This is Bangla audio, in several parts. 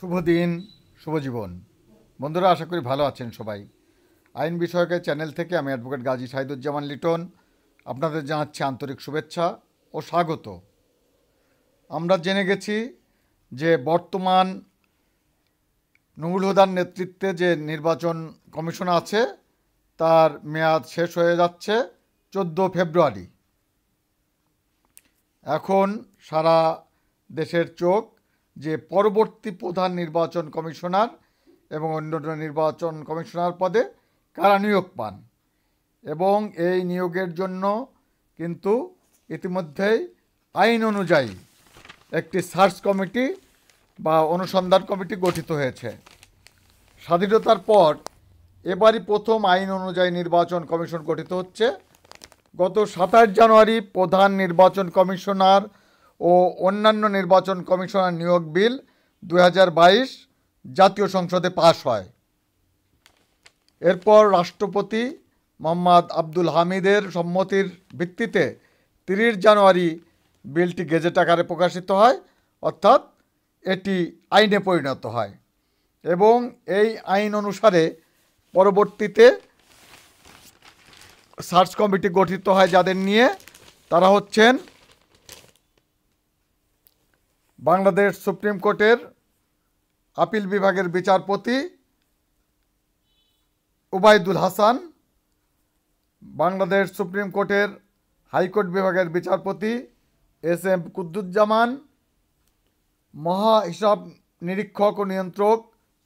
শুভ দিন শুভ জীবন বন্ধুরা আশা করি ভালো আছেন সবাই আইন বিষয়কের চ্যানেল থেকে আমি অ্যাডভোকেট গাজী সাইদুজ্জামান লিটন আপনাদের জানাচ্ছি আন্তরিক শুভেচ্ছা ও স্বাগত আমরা জেনে গেছি যে বর্তমান নুরুল হুদার নেতৃত্বে যে নির্বাচন কমিশন আছে তার মেয়াদ শেষ হয়ে যাচ্ছে চোদ্দো ফেব্রুয়ারি এখন সারা দেশের চোখ যে পরবর্তী প্রধান নির্বাচন কমিশনার এবং অন্যান্য নির্বাচন কমিশনার পদে কারা নিয়োগ পান এবং এই নিয়োগের জন্য কিন্তু ইতিমধ্যেই আইন অনুযায়ী একটি সার্চ কমিটি বা অনুসন্ধান কমিটি গঠিত হয়েছে স্বাধীনতার পর এবারই প্রথম আইন অনুযায়ী নির্বাচন কমিশন গঠিত হচ্ছে গত সাতাশ জানুয়ারি প্রধান নির্বাচন কমিশনার ও অন্যান্য নির্বাচন কমিশনার নিয়োগ বিল দু জাতীয় সংসদে পাশ হয় এরপর রাষ্ট্রপতি মোহাম্মদ আব্দুল হামিদের সম্মতির ভিত্তিতে তিরিশ জানুয়ারি বিলটি গেজেট আকারে প্রকাশিত হয় অর্থাৎ এটি আইনে পরিণত হয় এবং এই আইন অনুসারে পরবর্তীতে সার্চ কমিটি গঠিত হয় যাদের নিয়ে তারা হচ্ছেন বাংলাদেশ সুপ্রিম কোর্টের আপিল বিভাগের বিচারপতি উবায়দুল হাসান বাংলাদেশ সুপ্রিম কোর্টের হাইকোর্ট বিভাগের বিচারপতি এস এম কুদ্দুজ্জামান মহা হিসাব নিরীক্ষক ও নিয়ন্ত্রক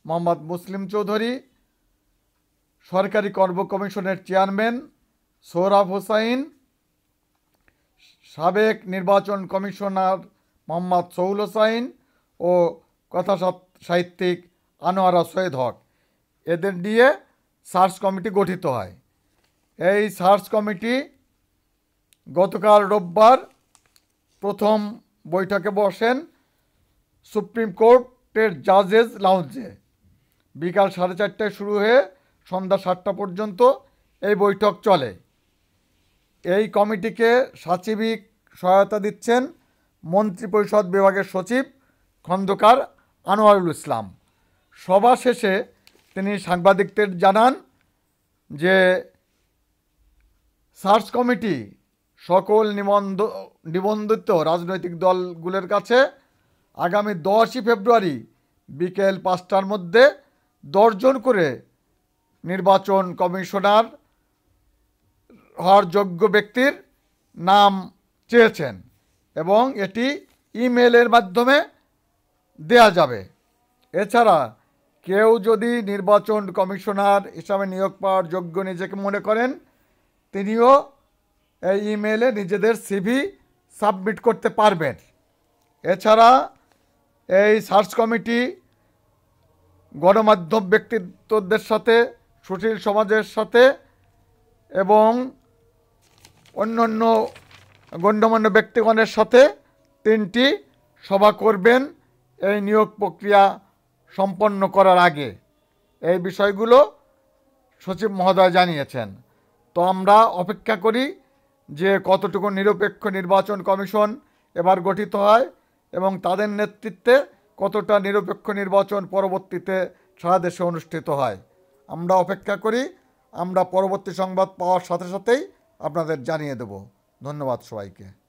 মোহাম্মদ মুসলিম চৌধুরী সরকারি কর্ম কমিশনের চেয়ারম্যান সোহরাব হোসাইন সাবেক নির্বাচন কমিশনার মোহাম্মদ সৌল হোসাইন ও কথা সাহিত্যিক আনোয়ারা সৈয়দ হক এদের দিয়ে সার্চ কমিটি গঠিত হয় এই সার্চ কমিটি গতকাল রোববার প্রথম বৈঠকে বসেন সুপ্রিম কোর্টের জাজেস লাউঞ্জে বিকাল সাড়ে চারটায় শুরু হয়ে সন্ধ্যা সাতটা পর্যন্ত এই বৈঠক চলে এই কমিটিকে সাচিবিক সহায়তা দিচ্ছেন মন্ত্রিপরিষদ বিভাগের সচিব খন্দকার আনোয়ারুল ইসলাম সভা শেষে তিনি সাংবাদিকদের জানান যে সার্চ কমিটি সকল নিবন্ধ নিবন্ধিত রাজনৈতিক দলগুলোর কাছে আগামী দশই ফেব্রুয়ারি বিকেল পাঁচটার মধ্যে দশজন করে নির্বাচন কমিশনার হওয়ার যোগ্য ব্যক্তির নাম চেয়েছেন এবং এটি ইমেলের মাধ্যমে দেয়া যাবে এছাড়া কেউ যদি নির্বাচন কমিশনার হিসাবে নিয়োগ পাওয়ার যোগ্য নিজেকে মনে করেন তিনিও এই ইমেলে নিজেদের সিভি সাবমিট করতে পারবেন এছাড়া এই সার্চ কমিটি গণমাধ্যম ব্যক্তিত্বদের সাথে সুশীল সমাজের সাথে এবং অন্যান্য গণ্যমান্য ব্যক্তিগণের সাথে তিনটি সভা করবেন এই নিয়োগ প্রক্রিয়া সম্পন্ন করার আগে এই বিষয়গুলো সচিব মহোদয় জানিয়েছেন তো আমরা অপেক্ষা করি যে কতটুকু নিরপেক্ষ নির্বাচন কমিশন এবার গঠিত হয় এবং তাদের নেতৃত্বে কতটা নিরপেক্ষ নির্বাচন পরবর্তীতে সারা দেশে অনুষ্ঠিত হয় আমরা অপেক্ষা করি আমরা পরবর্তী সংবাদ পাওয়ার সাথে সাথেই আপনাদের জানিয়ে দেবো धन्यवाद सबाई के